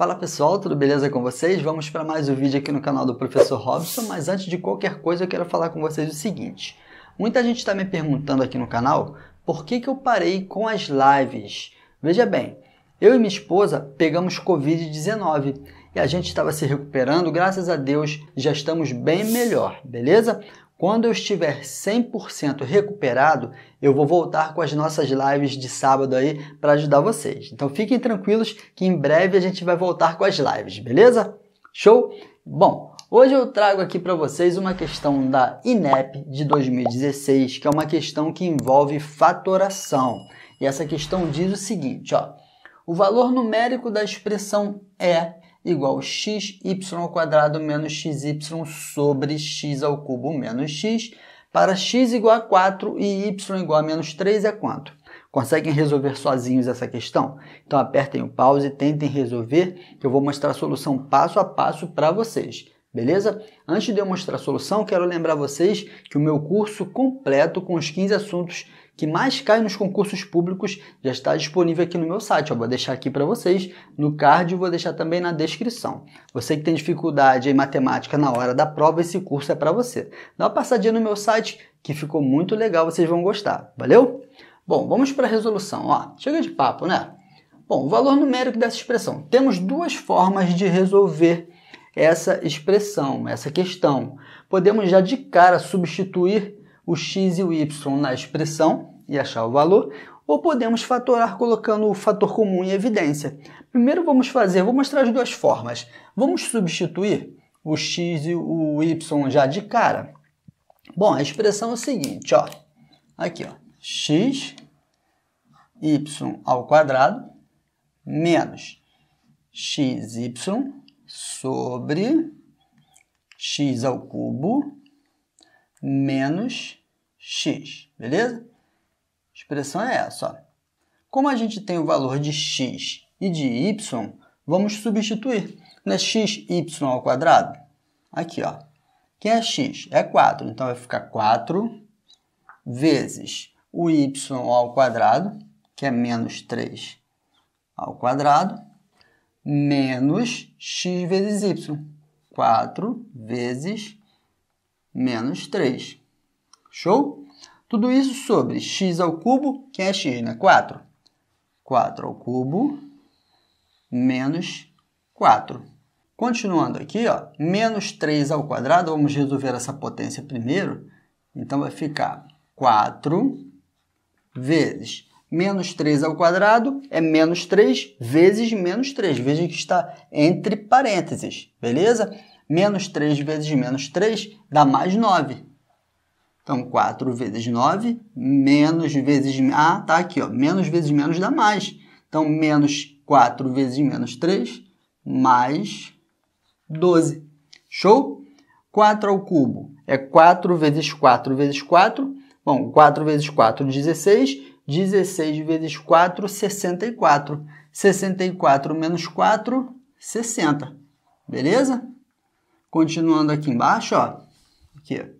Fala pessoal, tudo beleza com vocês? Vamos para mais um vídeo aqui no canal do Professor Robson, mas antes de qualquer coisa eu quero falar com vocês o seguinte. Muita gente está me perguntando aqui no canal por que, que eu parei com as lives. Veja bem, eu e minha esposa pegamos Covid-19 e a gente estava se recuperando, graças a Deus já estamos bem melhor, beleza? Quando eu estiver 100% recuperado, eu vou voltar com as nossas lives de sábado aí para ajudar vocês. Então fiquem tranquilos que em breve a gente vai voltar com as lives, beleza? Show? Bom, hoje eu trago aqui para vocês uma questão da INEP de 2016, que é uma questão que envolve fatoração. E essa questão diz o seguinte, ó: o valor numérico da expressão é igual a xy ao quadrado menos xy sobre x ao cubo menos x. Para x igual a 4 e y igual a menos 3 é quanto? Conseguem resolver sozinhos essa questão? Então apertem o pause e tentem resolver, que eu vou mostrar a solução passo a passo para vocês. Beleza? Antes de eu mostrar a solução, quero lembrar vocês que o meu curso completo com os 15 assuntos que mais cai nos concursos públicos já está disponível aqui no meu site. Eu vou deixar aqui para vocês no card e vou deixar também na descrição. Você que tem dificuldade em matemática na hora da prova, esse curso é para você. Dá uma passadinha no meu site que ficou muito legal, vocês vão gostar. Valeu? Bom, vamos para a resolução. Ó, chega de papo, né? Bom, o valor numérico dessa expressão. Temos duas formas de resolver essa expressão, essa questão. Podemos já de cara substituir o x e o y na expressão e achar o valor, ou podemos fatorar colocando o fator comum em evidência. Primeiro vamos fazer, vou mostrar as duas formas. Vamos substituir o x e o y já de cara. Bom, a expressão é o seguinte, ó. Aqui, ó, x y ao quadrado menos xy sobre x ao cubo menos x, beleza? expressão é essa. Como a gente tem o valor de x e de y, vamos substituir. Não é x, y ao quadrado? Aqui, ó. Quem é x? É 4. Então, vai ficar 4 vezes o y ao quadrado, que é menos 3 ao quadrado, menos x vezes y. 4 vezes menos 3. Show? Show? Tudo isso sobre x ao cubo, que é x, né? 4. 4 ao cubo menos 4. Continuando aqui, ó, menos 3 ao quadrado, vamos resolver essa potência primeiro. Então vai ficar 4 vezes menos 3 ao quadrado é menos 3 vezes menos 3. Veja que está entre parênteses, beleza? Menos 3 vezes menos 3 dá mais 9. Então, 4 vezes 9, menos vezes... Ah, tá aqui, ó. Menos vezes menos dá mais. Então, menos 4 vezes menos 3, mais 12. Show? 4 ao cubo é 4 vezes 4 vezes 4. Bom, 4 vezes 4, 16. 16 vezes 4, 64. 64 menos 4, 60. Beleza? Continuando aqui embaixo, ó. Aqui, ó.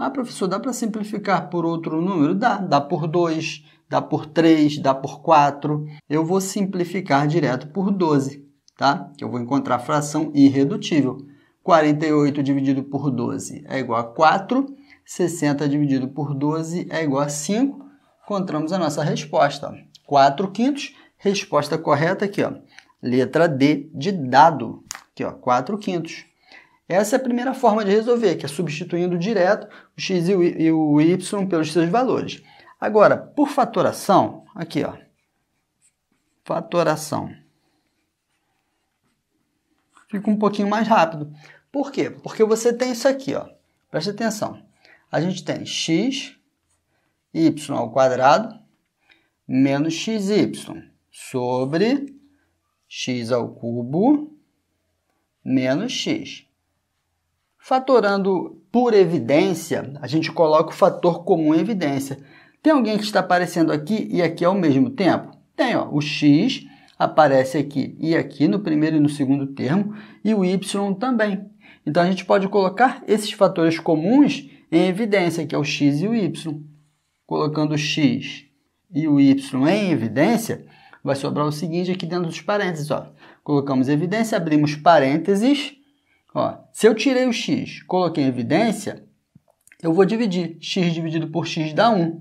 Ah, professor, dá para simplificar por outro número? Dá, dá por 2, dá por 3, dá por 4. Eu vou simplificar direto por 12, tá? Que eu vou encontrar a fração irredutível. 48 dividido por 12 é igual a 4, 60 dividido por 12 é igual a 5. Encontramos a nossa resposta. 4 quintos, resposta correta aqui, ó. Letra D de dado. Aqui, ó, 4 quintos. Essa é a primeira forma de resolver, que é substituindo direto o x e o y pelos seus valores. Agora, por fatoração, aqui ó, fatoração, fica um pouquinho mais rápido. Por quê? Porque você tem isso aqui, ó. Presta atenção. A gente tem x y ao quadrado menos xy sobre x ao cubo menos x. Fatorando por evidência, a gente coloca o fator comum em evidência. Tem alguém que está aparecendo aqui e aqui ao mesmo tempo? Tem, ó, o x aparece aqui e aqui no primeiro e no segundo termo e o y também. Então a gente pode colocar esses fatores comuns em evidência, que é o x e o y. Colocando o x e o y em evidência, vai sobrar o seguinte aqui dentro dos parênteses. Ó. Colocamos evidência, abrimos parênteses, Ó, se eu tirei o x, coloquei em evidência, eu vou dividir. x dividido por x dá 1.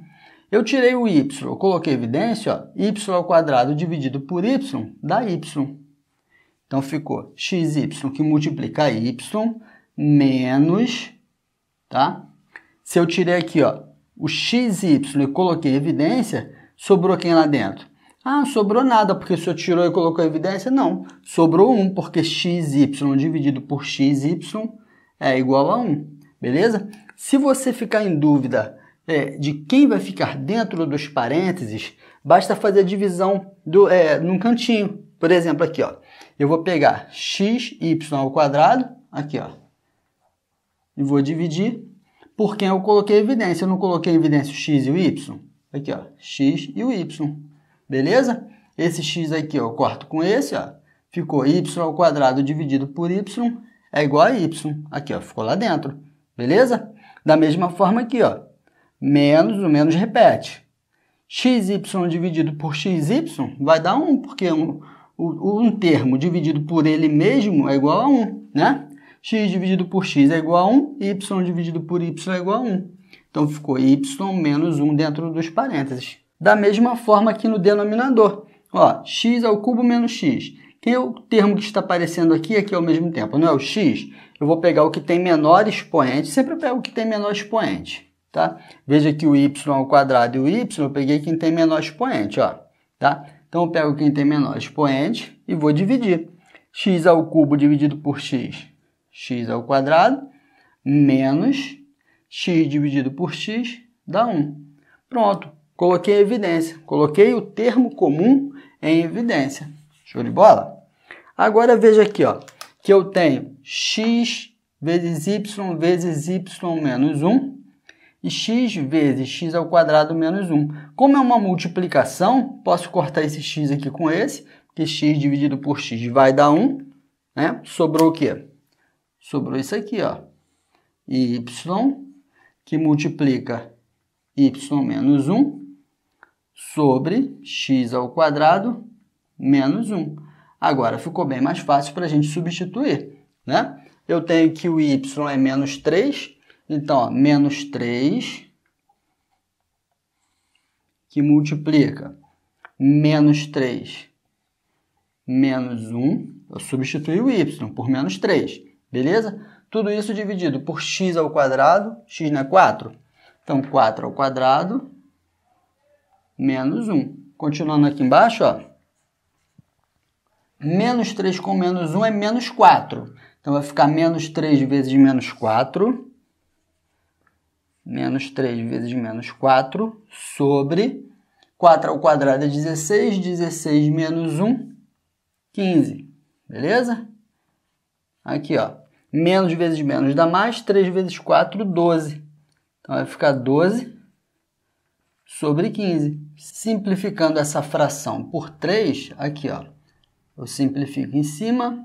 Eu tirei o y, coloquei em evidência, ó, y ao quadrado dividido por y dá y. Então ficou xy que multiplica y menos, tá? Se eu tirei aqui, ó, o xy e coloquei em evidência, sobrou quem lá dentro? Ah, sobrou nada porque o senhor tirou e colocou evidência? Não. Sobrou 1 porque xy dividido por xy é igual a 1. Beleza? Se você ficar em dúvida é, de quem vai ficar dentro dos parênteses, basta fazer a divisão do, é, num cantinho. Por exemplo, aqui, ó. Eu vou pegar xy ao quadrado, aqui, ó. E vou dividir por quem eu coloquei evidência. Eu não coloquei evidência o x e o y. Aqui, ó. x e o y. Beleza? Esse x aqui eu corto com esse, ó. Ficou y ao quadrado dividido por y é igual a y. Aqui, ó, ficou lá dentro. Beleza? Da mesma forma aqui, ó. Menos, o menos repete. xy dividido por xy vai dar 1, porque um, um termo dividido por ele mesmo é igual a 1, né? x dividido por x é igual a 1, y dividido por y é igual a 1. Então ficou y menos 1 dentro dos parênteses da mesma forma que no denominador. Ó, x ao cubo menos x. Que é o termo que está aparecendo aqui aqui ao mesmo tempo, não é o x? Eu vou pegar o que tem menor expoente, sempre eu pego o que tem menor expoente, tá? Veja que o y ao quadrado e o y, eu peguei quem tem menor expoente, ó, tá? Então eu pego quem tem menor expoente e vou dividir. x ao cubo dividido por x, x ao quadrado, menos x dividido por x dá 1. Pronto coloquei evidência, coloquei o termo comum em evidência. Show de bola? Agora veja aqui, ó, que eu tenho x vezes y vezes y menos 1 e x vezes x ao quadrado menos 1. Como é uma multiplicação, posso cortar esse x aqui com esse, que x dividido por x vai dar 1, né? Sobrou o quê? Sobrou isso aqui, ó. Y, que multiplica y menos 1 sobre x ao quadrado menos 1. Agora ficou bem mais fácil para a gente substituir, né? Eu tenho que o y é menos 3, então, ó, menos 3 que multiplica menos 3 menos 1, eu substituí o y por menos 3, beleza? Tudo isso dividido por x ao quadrado, x não é 4? Então, 4 ao quadrado menos 1. Continuando aqui embaixo, ó. Menos 3 com menos 1 é menos 4. Então vai ficar menos 3 vezes menos 4. Menos 3 vezes menos 4 sobre 4 ao quadrado é 16. 16 menos 1, 15. Beleza? Aqui, ó. Menos vezes menos dá mais. 3 vezes 4, 12. Então vai ficar 12 sobre 15. Simplificando essa fração por 3, aqui ó, eu simplifico em cima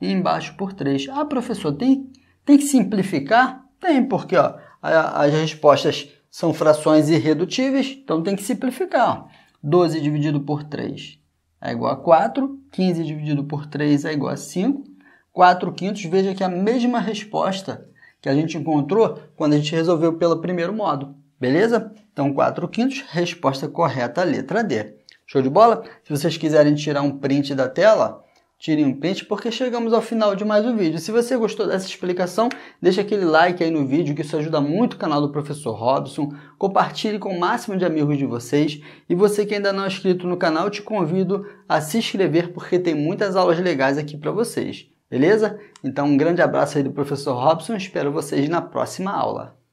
e embaixo por 3. Ah, professor, tem, tem que simplificar? Tem, porque ó, as respostas são frações irredutíveis, então tem que simplificar. Ó. 12 dividido por 3 é igual a 4, 15 dividido por 3 é igual a 5, 4 quintos, veja que é a mesma resposta que a gente encontrou quando a gente resolveu pelo primeiro módulo. Beleza? Então, 4 quintos, resposta correta, letra D. Show de bola? Se vocês quiserem tirar um print da tela, tirem um print porque chegamos ao final de mais um vídeo. Se você gostou dessa explicação, deixa aquele like aí no vídeo que isso ajuda muito o canal do Professor Robson. Compartilhe com o máximo de amigos de vocês. E você que ainda não é inscrito no canal, te convido a se inscrever porque tem muitas aulas legais aqui para vocês. Beleza? Então um grande abraço aí do Professor Robson. Espero vocês na próxima aula.